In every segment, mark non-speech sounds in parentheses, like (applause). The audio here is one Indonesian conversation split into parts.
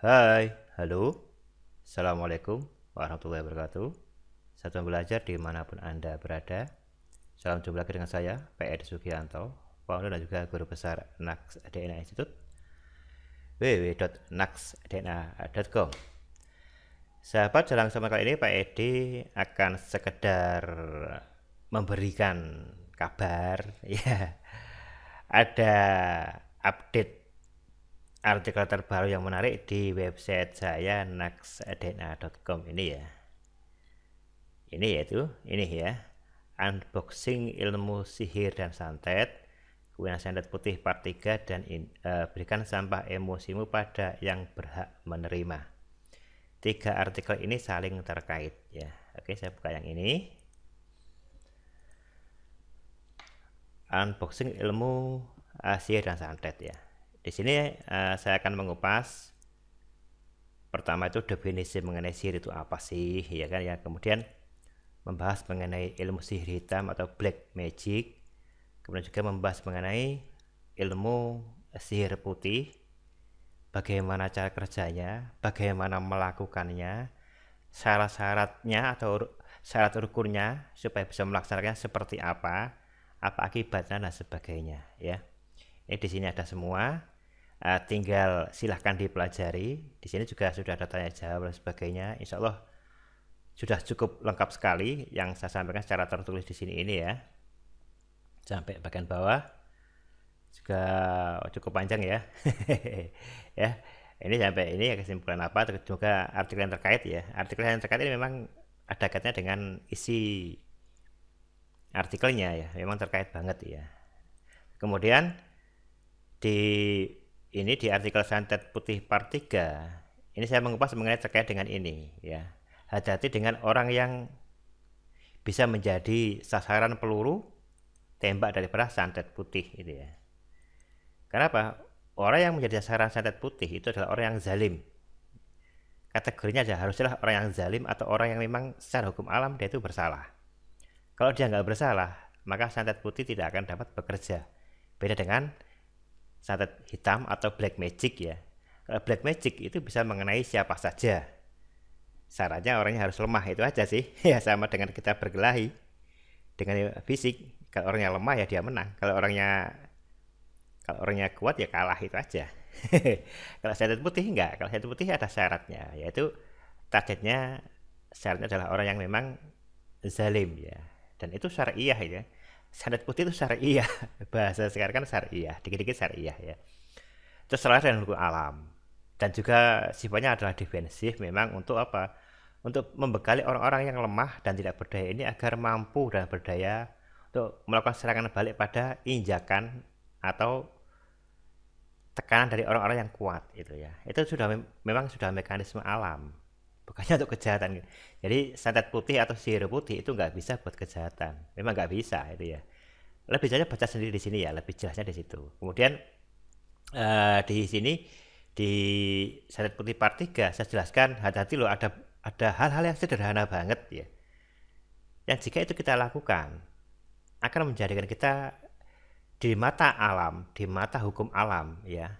Hai, halo. Assalamualaikum warahmatullahi wabarakatuh. Satu belajar dimanapun Anda berada. Salam jumpa lagi dengan saya, PR Sugianto, founder dan juga guru besar NAX DNA Institute, www.naxdna.com. Sahabat, dalam kesempatan kali ini Pak Edi akan sekedar memberikan kabar (laughs) ya ada update artikel terbaru yang menarik di website saya naxdna.com ini ya. Ini yaitu ini ya. Unboxing ilmu sihir dan santet. Kemudian santet putih part 3 dan in, uh, berikan sampah emosimu pada yang berhak menerima. Tiga artikel ini saling terkait ya. Oke, saya buka yang ini. Unboxing ilmu uh, sihir dan santet ya. Di sini uh, saya akan mengupas pertama itu definisi mengenai sihir itu apa sih ya kan ya kemudian membahas mengenai ilmu sihir hitam atau black magic kemudian juga membahas mengenai ilmu sihir putih bagaimana cara kerjanya bagaimana melakukannya syarat-syaratnya atau syarat ukurnya supaya bisa melaksanakannya seperti apa apa akibatnya dan sebagainya ya ini eh, di sini ada semua. Uh, tinggal silahkan dipelajari. Di sini juga sudah ada tanya jawab dan sebagainya. Insya Allah sudah cukup lengkap sekali yang saya sampaikan secara tertulis di sini ini ya. Sampai bagian bawah juga oh, cukup panjang ya. (laughs) ya. Ini sampai ini ya kesimpulan apa terus juga artikel yang terkait ya. Artikel yang terkait ini memang ada kaitannya dengan isi artikelnya ya memang terkait banget ya kemudian di ini di artikel santet putih part 3 ini saya mengupas mengenai terkait dengan ini ya hati-hati dengan orang yang bisa menjadi sasaran peluru tembak dari daripada santet putih itu ya kenapa orang yang menjadi sasaran santet putih itu adalah orang yang zalim kategorinya aja haruslah orang yang zalim atau orang yang memang secara hukum alam dia itu bersalah kalau dia nggak bersalah maka santet putih tidak akan dapat bekerja beda dengan santet hitam atau black magic ya. black magic itu bisa mengenai siapa saja. Syaratnya orangnya harus lemah itu aja sih. (laughs) Ya sama dengan kita berkelahi dengan fisik. Kalau orangnya lemah ya dia menang. Kalau orangnya kalau orangnya kuat ya kalah itu aja. (laughs) kalau santet putih enggak. Kalau santet putih ada syaratnya yaitu targetnya syaratnya adalah orang yang memang zalim ya. Dan itu syariah ya Sanad putih itu syariah. (laughs) Bahasa sekarang kan syariah, dikit-dikit syariah ya. Terus selain dengan hukum alam. Dan juga sifatnya adalah defensif memang untuk apa? Untuk membekali orang-orang yang lemah dan tidak berdaya ini agar mampu dan berdaya untuk melakukan serangan balik pada injakan atau tekanan dari orang-orang yang kuat itu ya. Itu sudah memang sudah mekanisme alam bukannya untuk kejahatan jadi santet putih atau sihir putih itu nggak bisa buat kejahatan memang nggak bisa itu ya lebih jelasnya baca sendiri di sini ya lebih jelasnya di situ kemudian uh, di sini di santet putih part 3 saya jelaskan hati-hati loh ada ada hal-hal yang sederhana banget ya yang jika itu kita lakukan akan menjadikan kita di mata alam di mata hukum alam ya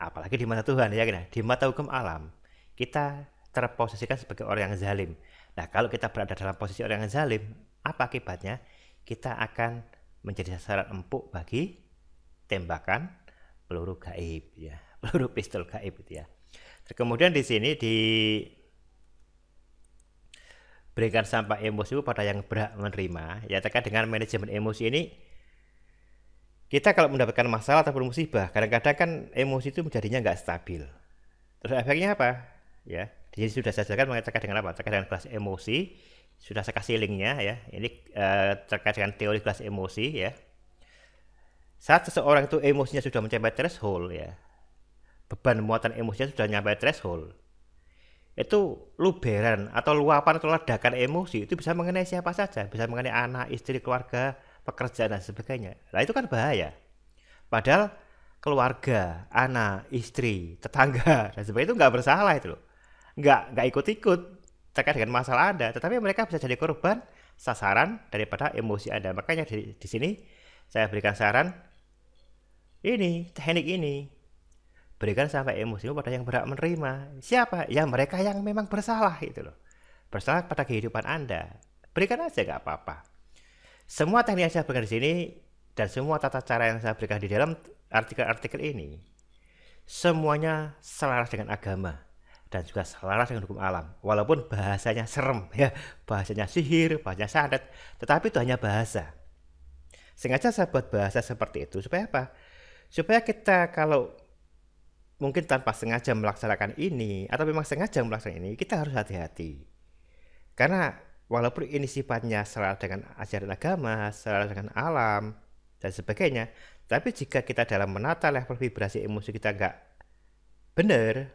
apalagi di mata Tuhan ya di mata hukum alam kita terposisikan sebagai orang yang zalim. Nah, kalau kita berada dalam posisi orang yang zalim, apa akibatnya? Kita akan menjadi sasaran empuk bagi tembakan peluru gaib ya, (laughs) peluru pistol gaib ya. Kemudian di sini di berikan sampah emosi pada yang berhak menerima. Ya terkait dengan manajemen emosi ini kita kalau mendapatkan masalah ataupun musibah, kadang-kadang kan emosi itu menjadinya nggak stabil. Terus efeknya apa? ya di sini sudah saya jelaskan mengenai terkait dengan apa terkait dengan kelas emosi sudah saya kasih linknya ya ini uh, terkait dengan teori kelas emosi ya saat seseorang itu emosinya sudah mencapai threshold ya beban muatan emosinya sudah mencapai threshold itu luberan atau luapan atau ledakan emosi itu bisa mengenai siapa saja bisa mengenai anak istri keluarga pekerjaan dan sebagainya nah itu kan bahaya padahal keluarga anak istri tetangga (laughs) dan sebagainya itu nggak bersalah itu loh nggak nggak ikut-ikut terkait dengan masalah Anda, tetapi mereka bisa jadi korban sasaran daripada emosi Anda. Makanya di, di sini saya berikan saran ini, teknik ini. Berikan sampai emosimu pada yang berhak menerima. Siapa? Ya mereka yang memang bersalah itu loh. Bersalah pada kehidupan Anda. Berikan aja nggak apa-apa. Semua teknik yang saya berikan di sini dan semua tata cara yang saya berikan di dalam artikel-artikel ini semuanya selaras dengan agama dan juga selaras dengan hukum alam. Walaupun bahasanya serem, ya bahasanya sihir, bahasanya santet, tetapi itu hanya bahasa. Sengaja saya buat bahasa seperti itu supaya apa? Supaya kita kalau mungkin tanpa sengaja melaksanakan ini atau memang sengaja melaksanakan ini, kita harus hati-hati. Karena walaupun ini sifatnya selaras dengan ajaran agama, selaras dengan alam dan sebagainya, tapi jika kita dalam menata level vibrasi emosi kita nggak benar,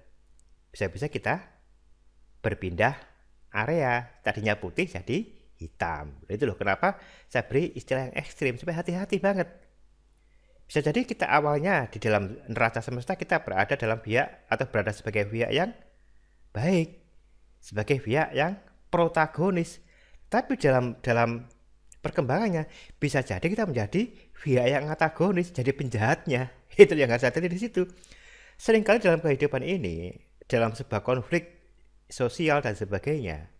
bisa-bisa kita berpindah area tadinya putih jadi hitam nah, itu loh kenapa saya beri istilah yang ekstrim supaya hati-hati banget bisa jadi kita awalnya di dalam neraca semesta kita berada dalam pihak atau berada sebagai pihak yang baik sebagai pihak yang protagonis tapi dalam dalam perkembangannya bisa jadi kita menjadi pihak yang antagonis jadi penjahatnya (laughs) itu yang harus hati di situ seringkali dalam kehidupan ini dalam sebuah konflik sosial dan sebagainya.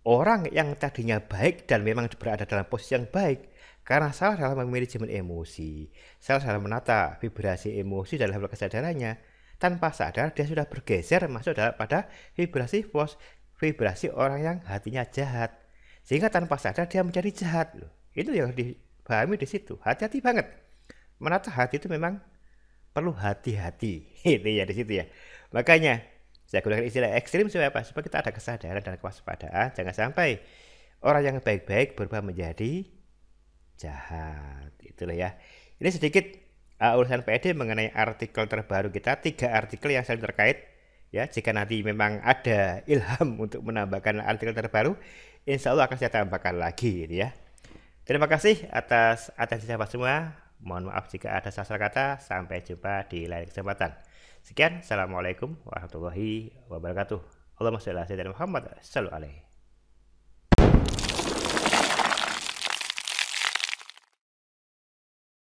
Orang yang tadinya baik dan memang berada dalam posisi yang baik karena salah dalam manajemen emosi, salah dalam menata vibrasi emosi dan level kesadarannya, tanpa sadar dia sudah bergeser masuk pada vibrasi force, vibrasi orang yang hatinya jahat. Sehingga tanpa sadar dia menjadi jahat. Itu yang dipahami di situ. Hati-hati banget. Menata hati itu memang perlu hati-hati (laughs) ini ya di situ ya makanya saya gunakan istilah ekstrim supaya apa supaya kita ada kesadaran dan kewaspadaan jangan sampai orang yang baik-baik berubah menjadi jahat itulah ya ini sedikit uh, urusan PD mengenai artikel terbaru kita tiga artikel yang saling terkait ya jika nanti memang ada ilham (laughs) untuk menambahkan artikel terbaru insya Allah akan saya tambahkan lagi ini ya terima kasih atas atensi sahabat semua Mohon maaf jika ada salah kata. Sampai jumpa di lain kesempatan. Sekian. Assalamualaikum warahmatullahi wabarakatuh. Allahumma sholli ala Muhammad sallallahu alaihi